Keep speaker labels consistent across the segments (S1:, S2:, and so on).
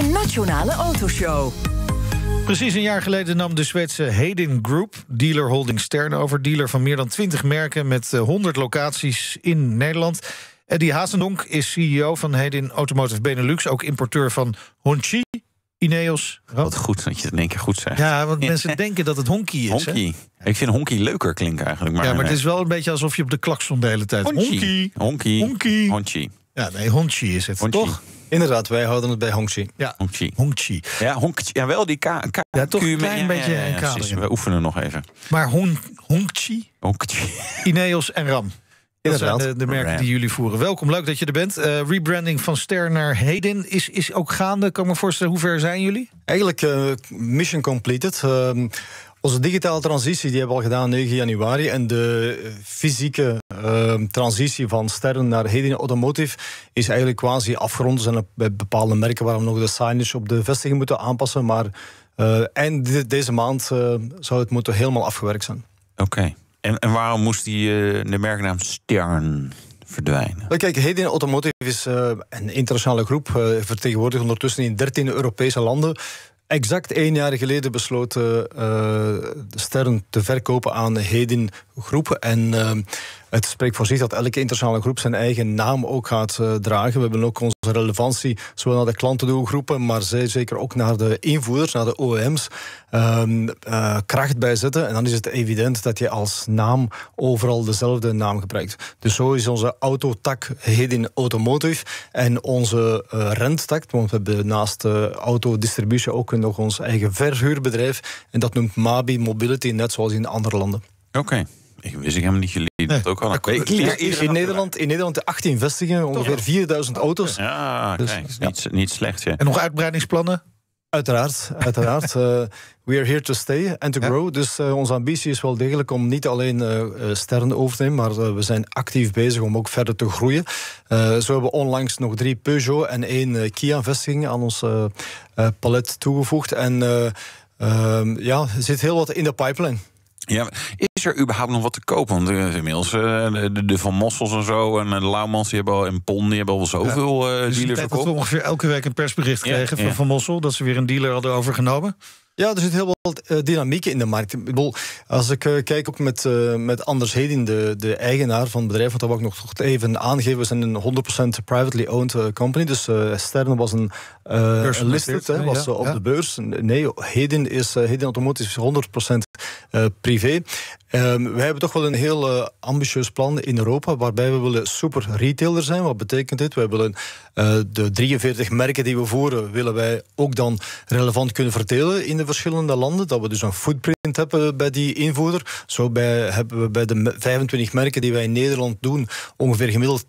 S1: de Nationale Autoshow.
S2: Precies een jaar geleden nam de Zweedse Hedin Group, dealer holding Stern, over dealer van meer dan 20 merken met 100 eh, locaties in Nederland. die Hazendonk is CEO van Hedin Automotive Benelux, ook importeur
S3: van Honchi, Ineos. Wat goed dat je het in één keer goed zegt. Ja, want mensen denken dat het honky is. Honky. Ik vind honky leuker klinken eigenlijk. Maar ja, maar het is
S2: wel een beetje alsof je op de klak de hele tijd. Honky.
S3: Honky. Honky.
S2: Ja, nee, Honchi is het, toch? Inderdaad, wij houden het bij
S3: Hongchi. Ja, Ja, Hongchi. Ja, wel die K. k ja, toch een klein beetje ja, ja, We oefenen nog even.
S2: Maar Hong, Hongchi. Ineos en RAM. Dat zijn de, de, merken die jullie voeren. Welkom, leuk dat je er bent. Eh, rebranding van Ster naar Heden is, is ook
S1: gaande. Kan me voorstellen, hoe ver zijn jullie? Eigenlijk eh, mission completed. Ehm, onze digitale transitie die hebben we al gedaan 9 januari. En de eh, fysieke ehm, transitie van sterren naar Hedin Automotive is eigenlijk quasi afgerond. Er zijn bij eh, bepaalde merken waar we nog de signage op de vestiging moeten aanpassen. Maar eh, eind deze maand zou het moeten helemaal afgewerkt zijn.
S3: Oké. En, en, waarom moest die, de merknaam Stern verdwijnen?
S1: Nou, kijk, Hedin Automotive is een internationale groep. vertegenwoordigd ondertussen in 13 Europese landen exact één jaar geleden besloten eh, de Stern te verkopen aan de Hedin Groep. En eh, het spreekt voor zich dat elke internationale groep zijn eigen naam ook gaat eh, dragen. We hebben ook onze relevantie, zowel naar de klantendoelgroepen, maar zeker ook naar de invoerders, naar de OEM's, um, ehm, uh, eh, kracht bijzetten. En dan is het evident dat je als naam overal dezelfde naam gebruikt. Dus zo is onze autotak Hidden Automotive en onze uh, eh, renttak, want we hebben naast uh, autodistributie ook nog ons eigen verhuurbedrijf. En dat noemt Mabi Mobility, net zoals in andere landen.
S3: Oké. Ik wist ik helemaal niet jullie Dat ook al een ik leer in
S1: Nederland, in Nederland de 18 vestigingen, ongeveer 4000 auto's. Ja, dus, kijk, Niet, slecht. Ja. En nog uitbreidingsplannen? Uiteraard, uiteraard. Eh, we are here to stay and to grow. Dus eh, onze ambitie is wel degelijk om niet alleen uh, sterren over te nemen, maar we zijn actief bezig om ook verder te groeien. zo hebben we onlangs nog drie Peugeot en één Kia-vestigingen aan ons palet toegevoegd. En ehm, ja, er zit heel wat in de pipeline.
S3: Ja, er überhaupt nog wat te kopen? Want inmiddels eh, de, Van Mossels en zo en eh, de Laumans die hebben al, en Pon die hebben al zoveel ja, eh, dus dealers verkocht. Dat we
S2: ongeveer elke week een persbericht gekregen van Van
S1: Mossel dat ze weer een dealer hadden overgenomen. Ja, er zit heel wat eh, dynamiek in de markt. als ik eh, kijk ook met, eh, met Anders Hedin, de, de eigenaar van het bedrijf, want dat wil ik nog even aangeven. We zijn een 100% privately owned company. Dus Sterne was een listed, listed was op de beurs. Nee, Hedin is Hedin Automotive is 100% privé. Um, ehm, wij hebben toch wel een heel ambitieus plan in Europa, waarbij we willen super retailer zijn. Wat betekent dit? Wij willen de 43 merken die we voeren, willen wij ook dan relevant kunnen verdelen in de verschillende landen. Dat we dus een footprint hebben bij die invoerder. Zo bij, hebben we bij de 25 merken die wij in Nederland doen ongeveer gemiddeld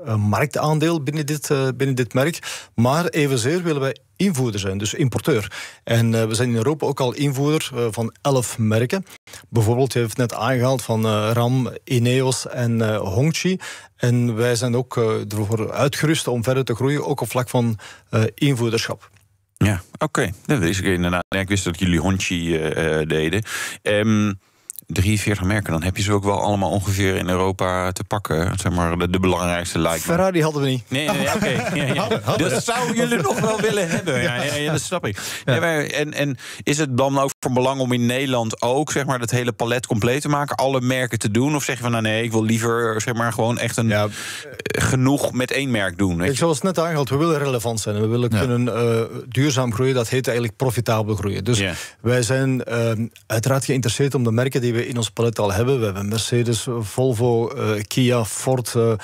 S1: 10% eh, marktaandeel binnen dit, eh, binnen dit merk. Maar evenzeer willen wij invoerder zijn, dus importeur. En eh, we zijn in Europa ook al invoerder van 11 merken. Bijvoorbeeld, je hebt net aangehaald van RAM, Ineos en Hongqi. En wij zijn ook ervoor uitgerust om verder te groeien, ook op vlak van invoederschap.
S3: Ja, oké. Okay. Dat wist ik inderdaad. ik wist dat jullie Honchi eh, eh, deden. Um, ehm, 43 merken, dan heb je ze ook wel allemaal ongeveer in Europa te pakken. Zeg maar de, de belangrijkste lijken. Ferrari
S1: hadden we niet. Nee, nee, nee oké. Ja, ja. Dat zouden jullie nog wel
S3: willen hebben. Ja, ja, dat snap ik. en, en is het dan ook van belang om in Nederland ook zeg maar, dat hele palet compleet te maken? Alle merken te doen? Of zeg je van nou nee, ik wil liever zeg maar, gewoon echt een,
S1: eh, genoeg
S3: met één merk doen? Ik je?
S1: Zoals net aangehaald, we willen relevant zijn. We willen kunnen eh, duurzaam groeien. Dat heet eigenlijk profitabel groeien. Dus wij zijn ehm, uiteraard geïnteresseerd om de merken die we in ons palet al hebben. We hebben Mercedes, Volvo, eh, Kia, Ford, de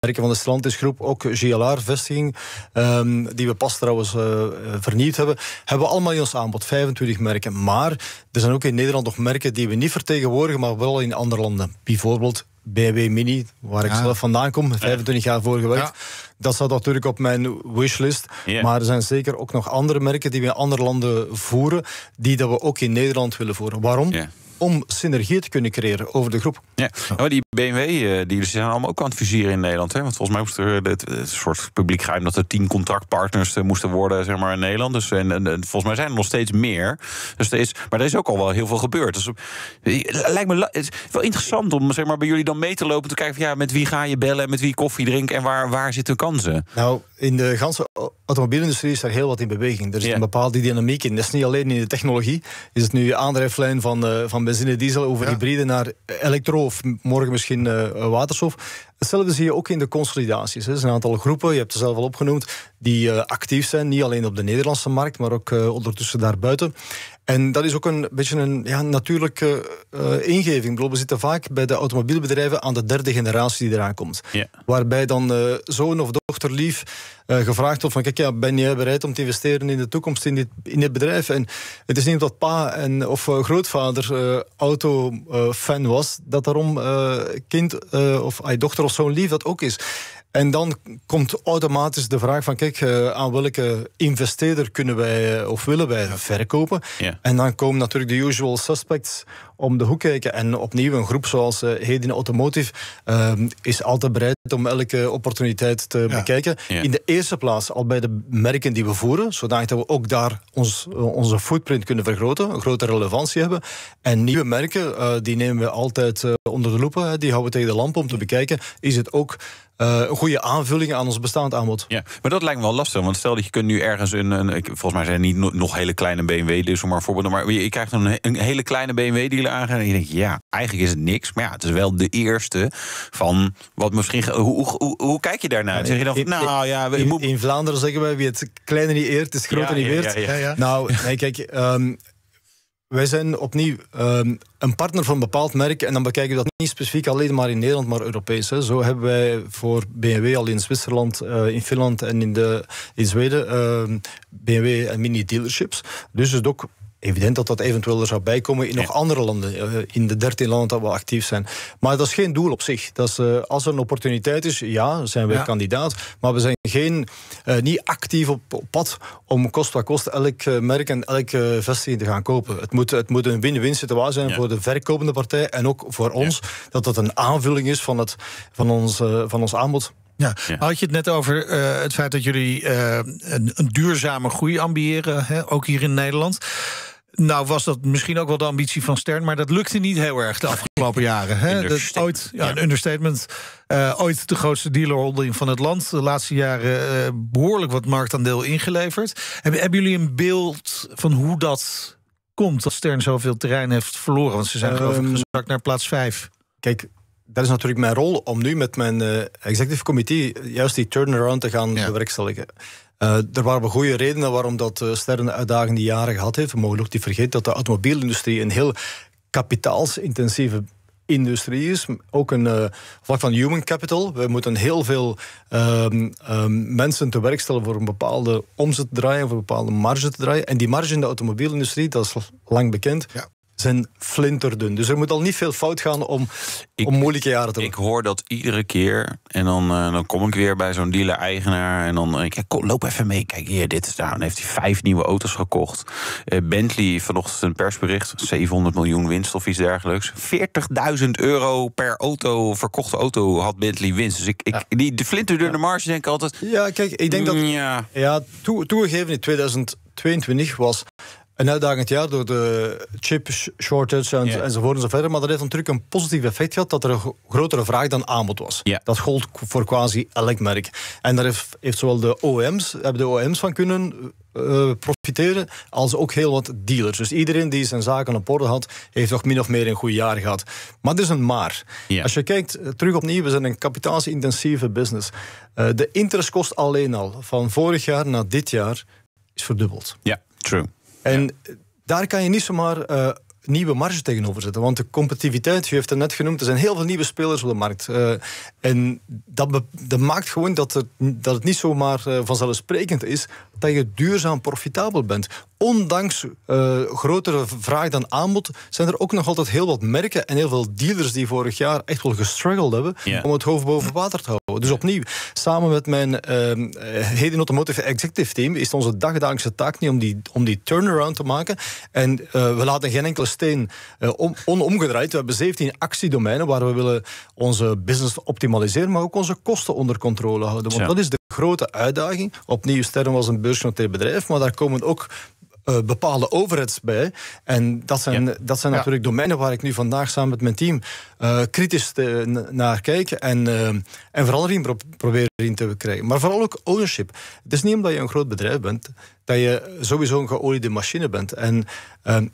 S1: merken van de Stellantis groep. Ook GLR-vestiging, ehm, die we pas trouwens vernieuwd hebben. Hebben we allemaal in ons aanbod. 25 merken. Maar maar er zijn ook in Nederland nog merken die we niet vertegenwoordigen, maar wel in andere landen. Bijvoorbeeld BMW Mini, waar ik ah. zelf vandaan kom, 25 jaar voor gewerkt. Dat staat natuurlijk op mijn wishlist. Maar er zijn zeker ook nog andere merken die we in andere landen voeren, die dat we ook in Nederland willen voeren. Waarom? om synergie te kunnen creëren over de groep.
S3: Ja, maar die BMW eh, die zijn allemaal ook aan het in Nederland. Hè? Want volgens mij moest er het, eh, soort publiek geheim dat er tien contractpartners eh, moesten worden zeg maar, in Nederland. Dus, en, en, volgens mij zijn er nog steeds meer. Dus er is, maar er is ook al wel heel veel gebeurd. Dus, lijkt me wel interessant om zeg maar, bij jullie dan mee te lopen. Te kijken van, ja, met wie ga je bellen, met wie koffie drinken en waar, waar zitten kansen?
S1: Nou, in de ganse automobielindustrie is er heel wat in beweging. Er is een bepaalde dynamiek in. Dat is niet alleen in de technologie. Is het nu aandrijflijn van, uh, van we de diesel over hybride naar elektro of morgen misschien eh, waterstof. Hetzelfde zie je ook in de consolidaties. Er zijn een aantal groepen, je hebt er zelf al opgenoemd, die eh, actief zijn. Niet alleen op de Nederlandse markt, maar ook eh, ondertussen daarbuiten. En dat is ook een beetje een ja, natuurlijke uh, ingeving. we zitten vaak bij de automobielbedrijven aan de derde generatie die eraan komt. Waarbij dan zoon of dochterlief uh, gevraagd wordt van... kijk, ja, ben jij bereid om te investeren in de toekomst in dit, in dit bedrijf? En het is niet omdat pa en, of grootvader autofan was... dat daarom kind of dochter zo'n lief dat ook is. En dan komt automatisch de vraag van, kijk, eh, aan welke investeerder kunnen wij eh, of willen wij verkopen? En dan komen natuurlijk de usual suspects om de hoek kijken. En opnieuw, een groep zoals eh, Hedin Automotive ehm, is altijd bereid om elke opportuniteit te bekijken. In de eerste plaats al bij de merken die we voeren, zodat we ook daar ons, onze footprint kunnen vergroten, een grotere relevantie hebben. En nieuwe merken, die nemen we altijd onder de loepen die houden we tegen de lamp om te bekijken, is het ook... Uh, goede aanvulling aan ons bestaand aanbod. Ja,
S3: maar dat lijkt me wel lastig. Want stel dat je kunt nu ergens een. een volgens mij zijn niet nog hele kleine BMW dus om maar voorbeeld. Maar je, krijgt een, een, hele kleine BMW dealer aangaan. En je denkt, ja, eigenlijk is het niks. Maar ja, het is wel de eerste van wat
S1: misschien. Hoe, hoe, hoe, kijk je daarnaar? Zeg je dan, in, nou ja, in, Vlaanderen zeggen we wie het kleine niet eert, is groter ja, niet weert. Ja, ja, nou, nee, kijk. Ehm, wij zijn opnieuw ehm, een partner van een bepaald merk. En dan bekijken we dat niet specifiek alleen maar in Nederland, maar Europees. Hè. Zo hebben wij voor BMW al in Zwitserland, eh, in Finland en in, de, in Zweden ehm, BMW en mini dealerships. Dus het is ook evident dat dat eventueel er zou bijkomen in nog andere landen. Eh, in de dertien landen dat we actief zijn. Maar dat is geen doel op zich. Dat is, eh, als er een opportuniteit is, ja, zijn we kandidaat. Maar we zijn geen, eh, niet actief op, pad om kost wat kost elk merk en elke vestiging te gaan kopen. Het moet, het moet een win-win situatie zijn voor de verkopende partij en ook voor ons. Dat dat een aanvulling is van, het, van, ons, van ons aanbod. Ja.
S2: Had je het net over het feit dat jullie een, een, duurzame groei ambiëren, hè, ook hier in Nederland. Nou was dat misschien ook wel de ambitie van Stern, maar dat lukte niet heel erg de afgelopen jaren. Hè? Dat is ooit ja, een understatement. Eh, ooit de grootste dealerholding van het land. De laatste jaren eh, behoorlijk wat marktaandeel ingeleverd. Hebben, hebben jullie een beeld van hoe dat komt dat Stern zoveel terrein heeft
S1: verloren? Want ze zijn um, geloof ik ehm, gezakt naar plaats 5. Kijk, dat is natuurlijk mijn rol om nu met mijn eh, executive committee juist die turnaround te gaan ja. bewerkstelligen. Eh, er waren goede redenen waarom dat eh, Sterren uitdagende jaren gehad heeft. We mogen ook niet vergeten dat de automobielindustrie een heel kapitaalsintensieve industrie is. Ook een uh, vlak van human capital. We moeten heel veel ehm, ehm, mensen te werk stellen voor een bepaalde omzet te draaien, voor een bepaalde marge te draaien. En die marge in de automobielindustrie, dat is lang bekend, ja zijn flinterdun. Dus er moet al niet veel fout gaan om, om
S3: moeilijke jaren te maken. Ik hoor dat iedere keer. En dan, eh, dan kom ik weer bij zo'n dealer-eigenaar. En dan denk eh, ik, ja,
S1: kom, loop even mee.
S3: Kijk hier, dit is daar. dan heeft hij vijf nieuwe auto's gekocht. Eh, Bentley, vanochtend een persbericht. 700 miljoen winst of iets dergelijks. 40.000 euro per auto, verkochte auto had Bentley winst. Dus ik, ik, die, de flinterdunne marge denk ik altijd... Ja, kijk, ik denk dat... Mm,
S1: ja, ja toegegeven in 2022 was een uitdagend jaar door de chip shortage en, yeah. enzovoort enzovoort. Maar dat heeft natuurlijk een positief effect gehad dat er een grotere vraag dan aanbod was. Dat gold voor quasi elk merk. En daar heeft, heeft zowel de OM's, hebben de OM's van kunnen eh, eh, profiteren, als ook heel wat dealers. Dus iedereen die zijn zaken op orde had, heeft toch min of meer een goed jaar gehad. Maar het is een maar. Als je kijkt, eh, terug opnieuw, we zijn een kapitaalsintensieve business. Uh, de interestkost alleen al, van vorig jaar naar dit jaar, is verdubbeld. Ja, true. En daar kan je niet zomaar eh, nieuwe marge tegenover zetten. Want de competitiviteit, u heeft het net genoemd, er zijn heel veel nieuwe spelers op de markt. Eh, en dat, maakt gewoon dat, dat het niet zomaar eh, vanzelfsprekend is dat je duurzaam profitabel bent. Ondanks eh, grotere vraag dan aanbod zijn er ook nog altijd heel wat merken en heel veel dealers die vorig jaar echt wel gestruggeld hebben om het hoofd boven water te houden. Dus opnieuw, samen met mijn uh, Heden Automotive Executive Team is het onze dagdagelijkse taak niet om die, om die turnaround te maken. En eh, we laten geen enkele steen onomgedraaid. We hebben 17 actiedomeinen waar we willen onze business optimaliseren, maar ook onze kosten onder controle houden. Want dat is de grote uitdaging. Opnieuw, Sterren was een beursgenoteerd bedrijf, maar daar komen ook eh, bepaalde overheads bij. En dat zijn, dat zijn natuurlijk domeinen waar ik nu vandaag samen met mijn team eh, kritisch naar kijk en, eh, en verandering pro proberen in te krijgen. Maar vooral ook ownership. Het is niet omdat je een groot bedrijf bent dat je sowieso een geoliede machine bent. En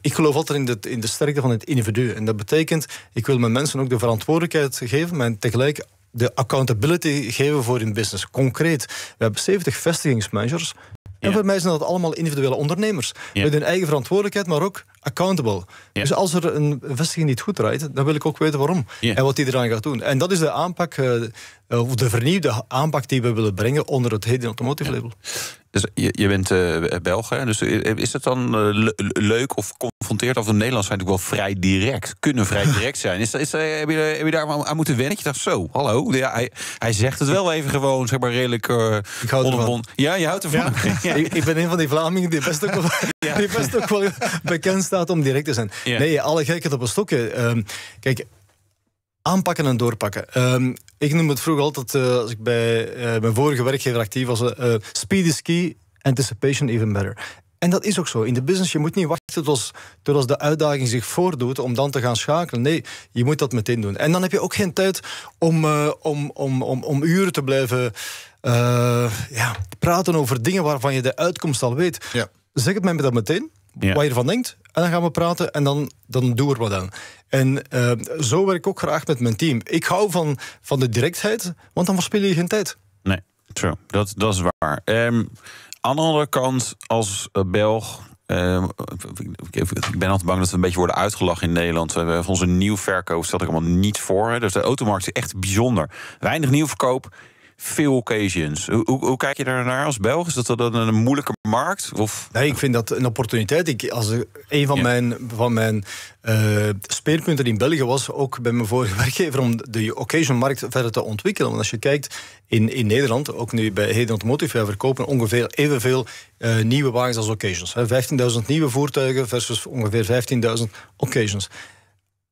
S1: ik geloof altijd in de, in de sterkte van het individu. En dat betekent, ik wil mijn mensen ook de verantwoordelijkheid geven, maar tegelijk de accountability geven voor hun business. Concreet, we hebben 70 vestigingsmanagers en voor mij zijn dat allemaal individuele ondernemers. Met hun eigen verantwoordelijkheid, maar ook accountable. Dus als er een vestiging niet goed draait, dan wil ik ook weten waarom. En wat die eraan gaat doen. En dat is de aanpak, eh, eh, de vernieuwde aanpak die we willen brengen onder het hele Automotive Label.
S3: Dus je, bent uh, Belg, dus is het dan leuk of geconfronteerd. Of de Nederlanders zijn natuurlijk wel vrij direct. Kunnen vrij direct zijn. Is, is, eh, heb, je, je daar aan moeten wennen? Je dacht zo, hallo. hij, zegt het wel even gewoon, zeg maar redelijk uh, ik onderbond. Ja, je houdt ervan.
S1: Ja. Ik, ben een van die Vlamingen die best ook wel, ja. die best ook wel bekend staat om direct te zijn. Nee, alle gekheid op een stokje. Um, kijk, aanpakken en doorpakken. Ehm, ik noem het vroeger altijd, eh, als ik bij mijn vorige werkgever actief was, speed is key, anticipation even better. En dat is ook zo. In de business, je moet niet wachten. Tot als, de uitdaging zich voordoet om dan te gaan schakelen. Nee, je moet dat meteen doen. En dan heb je ook geen tijd om, eh, om, om, om, om uren te blijven eh, ja, praten over dingen waarvan je de uitkomst al weet. Ja. Zeg het mij dat meteen. Wat je ervan denkt. En dan gaan we praten en dan, dan doen we wat aan. En eh, zo werk ik ook graag met mijn team. Ik hou van, van de directheid, want dan verspil je geen tijd.
S3: Nee, true. Dat, dat is waar. Um, aan de andere kant, als Belg, Ehm, ik ben altijd bang dat we een beetje worden uitgelachen in Nederland. We hebben onze verkoop stel ik allemaal niet voor. Dus de automarkt is echt bijzonder. Weinig nieuwverkoop, veel occasions. Hoe, hoe, kijk je daarnaar als Belg? Is dat een moeilijke markt? Of?
S1: Nee, ik vind dat een opportuniteit. Ik, als een van mijn, van mijn eh, speerpunten in België was ook bij mijn vorige werkgever om de occasion-markt verder te ontwikkelen. Want als je kijkt in, in Nederland, ook nu bij Heden Automotive, wij verkopen ongeveer evenveel eh, nieuwe wagens als occasions. 15.000 nieuwe voertuigen versus ongeveer 15.000 occasions.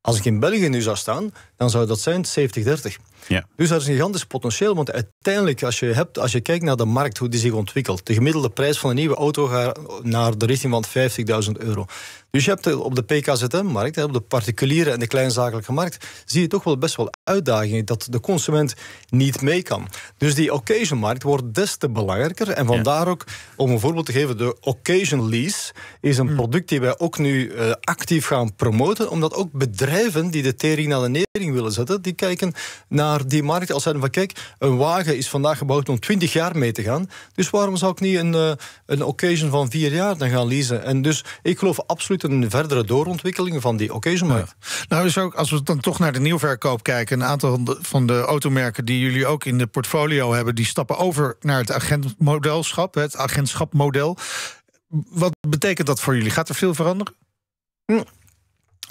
S1: Als ik in België nu zou staan, dan zou dat zijn 70-30. Ja. Dus dat is een gigantisch potentieel, want uiteindelijk als je, hebt, als je kijkt naar de markt, hoe die zich ontwikkelt, de gemiddelde prijs van een nieuwe auto gaat naar de richting van 50.000 euro. Dus je hebt op de PKZM-markt, op de particuliere en de kleinzakelijke markt, zie je toch wel best wel uitdagingen dat de consument niet mee kan. Dus die occasion-markt wordt des te belangrijker. En vandaar ook, om een voorbeeld te geven, de occasion lease is een mm. product die wij ook nu eh, actief gaan promoten, omdat ook bedrijven die de tering naar de nering willen zetten, die kijken naar die markt als zeggen van kijk, een wagen is vandaag gebouwd om 20 jaar mee te gaan. Dus waarom zou ik niet een, eh, een occasion van vier jaar dan gaan leasen? En dus ik geloof absoluut in een verdere doorontwikkeling van die occasion Ja.
S2: Nou, dus ook als we dan toch naar de nieuwverkoop kijken, een aantal van de, automerken die jullie ook in de portfolio hebben, die stappen over naar het agentmodelschap, het agentschapmodel.
S1: Wat betekent dat voor jullie? Gaat er veel veranderen? Hm.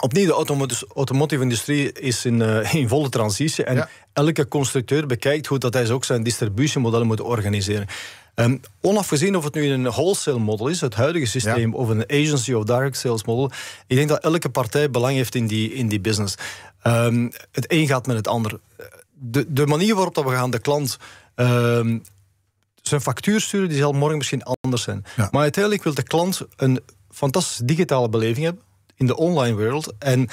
S1: Opnieuw, de dus automotive, industrie is eh, in, volle transitie. En elke constructeur bekijkt hoe dat hij ook zijn distributiemodellen moet organiseren. Um, onafgezien of het nu een wholesale model is, het huidige systeem, of een agency of direct sales model, ik denk dat elke partij belang heeft in die, in die business. Ehm, het een gaat met het ander. De, de manier waarop dat we gaan de klant ehm, zijn factuur sturen, die zal morgen misschien anders zijn. Maar uiteindelijk wil de klant een fantastische digitale beleving hebben in de online wereld. En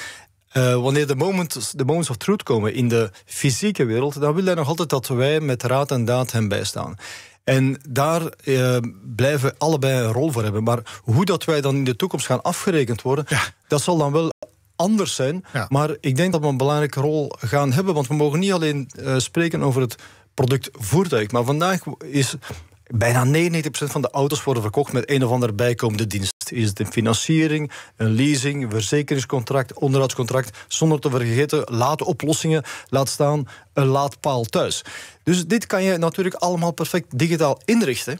S1: eh, wanneer de moments, de moments of truth komen in de fysieke wereld, dan wil hij nog altijd dat wij met raad en daad hem bijstaan. En daar eh, blijven we allebei een rol voor hebben. Maar hoe dat wij dan in de toekomst gaan afgerekend worden, dat zal dan wel anders zijn. Maar ik denk dat we een belangrijke rol gaan hebben. Want we mogen niet alleen eh, spreken over het product voertuig. Maar vandaag is bijna 99% van de auto's worden verkocht met een of andere bijkomende dienst. Is het een financiering, een leasing, een verzekeringscontract, onderhoudscontract? Zonder te vergeten, laat oplossingen, laat staan een laadpaal thuis. Dus dit kan je natuurlijk allemaal perfect digitaal inrichten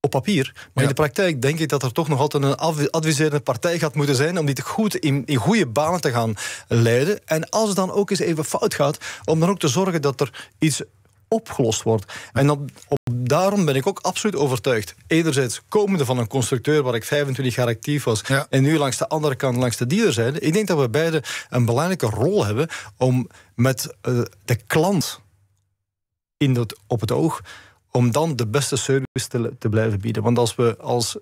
S1: op papier. Maar in de praktijk denk ik dat er toch nog altijd een adviserende partij gaat moeten zijn om dit goed in, in, goede banen te gaan leiden. En als het dan ook eens even fout gaat, om dan ook te zorgen dat er iets opgelost wordt. En dat, op, daarom ben ik ook absoluut overtuigd. Enerzijds komende van een constructeur waar ik 25 jaar actief was... en nu langs de andere kant, langs de dealerzijde... ik denk dat we beide een belangrijke rol hebben... om met eh, de klant in dat, op het oog om dan de beste service te, blijven bieden. Want als we als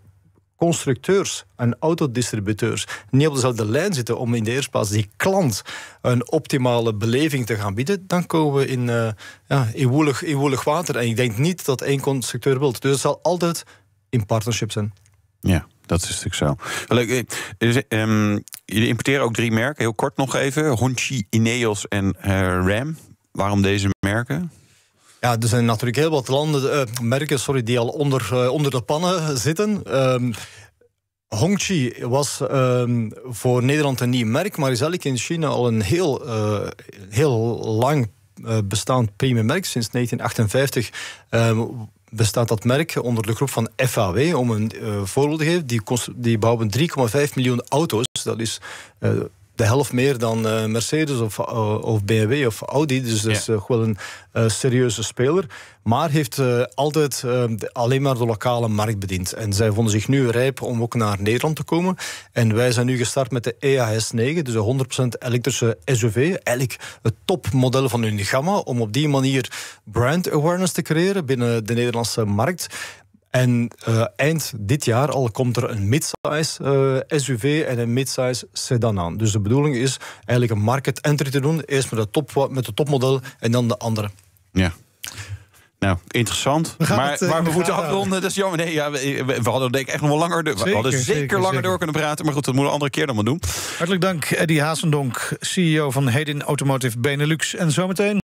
S1: constructeurs en autodistributeurs niet op dezelfde lijn zitten om in de eerste plaats die klant een optimale beleving te gaan bieden, dan komen we in, eh, ja, in, woelig, in water. En ik denk niet dat één constructeur wilt. Dus het zal altijd in partnership zijn.
S3: Ja, dat is natuurlijk zo. Leuk. Eh, ehm, jullie importeren ook drie merken, heel kort nog even. Honchi, Ineos en eh, Ram. Waarom deze
S1: merken? Ja, er zijn natuurlijk heel wat landen, eh, merken sorry, die al onder, eh, onder de pannen zitten. Ehm, Hongqi was ehm, voor Nederland een nieuw merk, maar is eigenlijk in China al een heel, eh, heel lang bestaand premium merk. Sinds 1958 ehm, bestaat dat merk onder de groep van FAW. Om een voorbeeld te geven, die, die bouwen 3,5 miljoen auto's. Dat is de helft meer dan eh, Mercedes of, eh, of BMW of Audi. Dus dat is gewoon eh, een serieuze speler. Maar heeft altijd alleen maar de lokale markt bediend. En zij vonden zich nu rijp om ook naar Nederland te komen. En wij zijn nu gestart met de EAS 9, dus een 100% elektrische SUV. Eigenlijk het topmodel van hun gamma. Om op die manier brand awareness te creëren binnen de Nederlandse markt. En eh, eind dit jaar al komt er een midsize eh, SUV en een midsize sedan aan. Dus de bedoeling is eigenlijk een market entry te doen. Eerst met, de top, met het topmodel en dan de andere.
S3: Ja. Nou, interessant. maar, eh, we, moeten afronden. Dat is jammer. Nee, ja, we, we, hadden denk ik echt nog wel langer... we hadden zeker, langer door kunnen praten. Maar goed, dat moeten we een andere keer dan maar doen. Hartelijk dank,
S2: Eddy Hazendonk, CEO van Hedin Automotive Benelux. En zometeen...